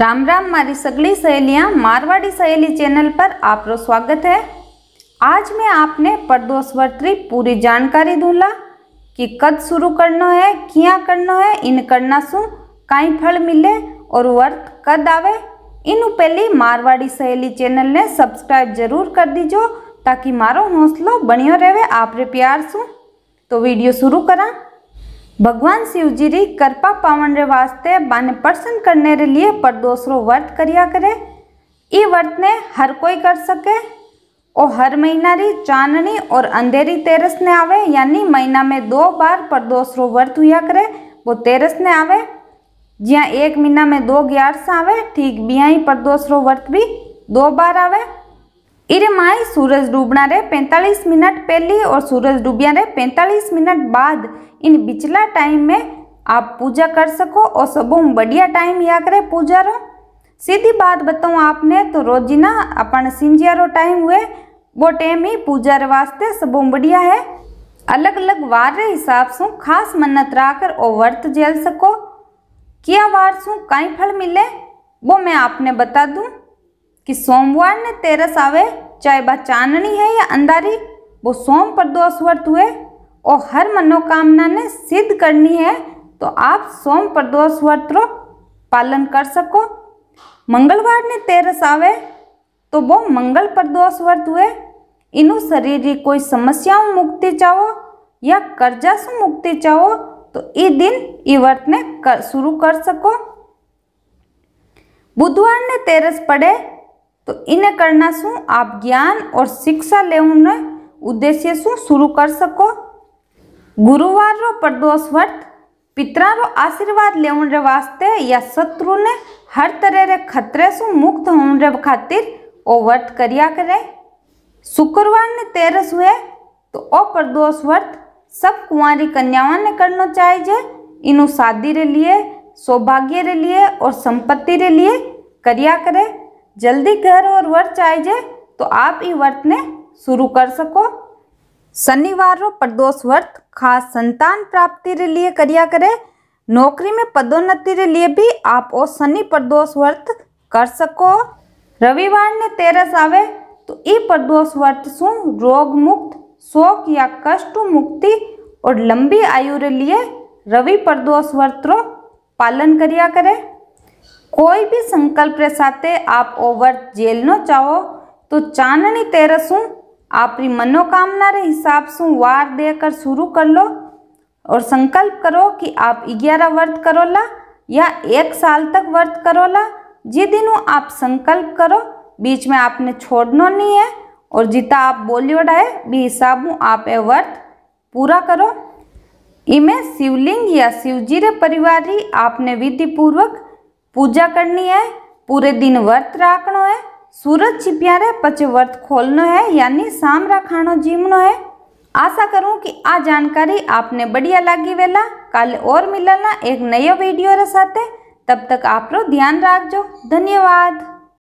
राम राम मारी सगली सहेलियाँ मारवाड़ी सहेली चैनल पर आप स्वागत है आज मैं आपने प्रदोषवर्त्री पूरी जानकारी दूंगा कि कद शुरू करना है क्या करना है इन करना सु कई फल मिले और वर्त कद आवे इन पहली मारवाड़ी सहेली चैनल ने सब्सक्राइब जरूर कर दीजो ताकि मारो हौसलो बनियो रहे आप रे प्यार सु तो वीडियो शुरू करा भगवान शिव जी री कृपा पावन रे वास्ते बाने प्रसन्न करने रे लिए पर दूसरों व्रत करिया करे ई व्रत ने हर कोई कर सके ओ हर महीना री चाननी और अंधेरी तेरस ने आवे यानी महीना में दो बार पर दूसरों व्रत हुआ करे वो तेरस ने आवे जिया एक महीना में दो ग्यारह आवे ठीक बिया ही पर दूसरों व्रत भी दो बार आवे इरे माई सूरज डूबना रे पैंतालीस मिनट पहले और सूरज डूबिया रे पैंतालीस मिनट बाद इन बिचला टाइम में आप पूजा कर सको और सबों बढ़िया टाइम या करे पूजा रो सीधी बात बताऊँ आपने तो रोजिना अपन रो टाइम हुए वो टाइम ही पूजा रे वास्ते सब बढ़िया है अलग अलग वार रे हिसाब से खास मन्नत राकर और वर्त झेल सको क्या वार सू कई फल मिले वो मैं आपने बता दूँ कि सोमवार ने तेरस आवे चाहे वह चांदनी है या अंधारी वो सोम पर दो स्वर्त हुए और हर मनोकामना ने सिद्ध करनी है तो आप सोम पर दो स्वर्त्रों पालन कर सको मंगलवार ने तेरस आवे तो वो मंगल पर दोष वर्त हुए इनु शरीर की कोई समस्याओं मुक्ति चाहो या कर्जा से मुक्ति चाहो तो ये दिन ये व्रत ने कर शुरू कर सको बुधवार ने तेरस पड़े तो इन्हें करना शू आप ज्ञान और शिक्षा ले उद्देश्य शू शुरू कर सको गुरुवार रो प्रदोष व्रत पितरा रो आशीर्वाद ले वास्ते या शत्रु ने हर तरह रे खतरे से मुक्त होने खातिर ओ वर्त करिया करें शुक्रवार ने तेरस हुए तो ओ प्रदोष व्रत सब कुंवारी कन्यावान ने करना चाहिए इनु शादी रे लिए सौभाग्य रे लिए और संपत्ति रे लिए करिया करें जल्दी और वर्त आई जाए तो आप તો वर्त ने शुरू कर सको शनिवार रो प्रदोष वर्त खास संतान प्राप्ति के लिए करिया करें नौकरी में पदोन्नति के लिए भी आप ओ शनि प्रदोष वर्त कर सको रविवार ने तेरस आवे तो ई प्रदोष वर्त शू रोग मुक्त शोक या कष्ट मुक्ति और लंबी आयु के लिए रवि प्रदोष वर्त रो पालन करिया करें भी संकल्प સંકલ્પ સાથે आप ઓવર જેલનો ચાહો चाहो तो चाननी શું आपकी मनोकामना के हिसाब से वार देकर शुरू कर लो और संकल्प करो कि आप ग्यारह वर्त ला या एक साल तक वर्त करोला जे दिनों आप संकल्प करो बीच में आपने छोड़ना नहीं है और जितना आप बॉलीवुड आए भी हिसाब आप ए व्रत पूरा करो इमें शिवलिंग या शिवजी रे परिवार ही आपने विधिपूर्वक पूजा करनी है पूरे दिन व्रत राखनो है सूरज छिपिया रहे पच व्रत खोलनो है यानी शाम रखाणो जीवनो है आशा करूँ कि आ जानकारी आपने बढ़िया लागी वेला कल और मिलना एक नया वीडियो रे साथ तब तक आप ध्यान राखजो धन्यवाद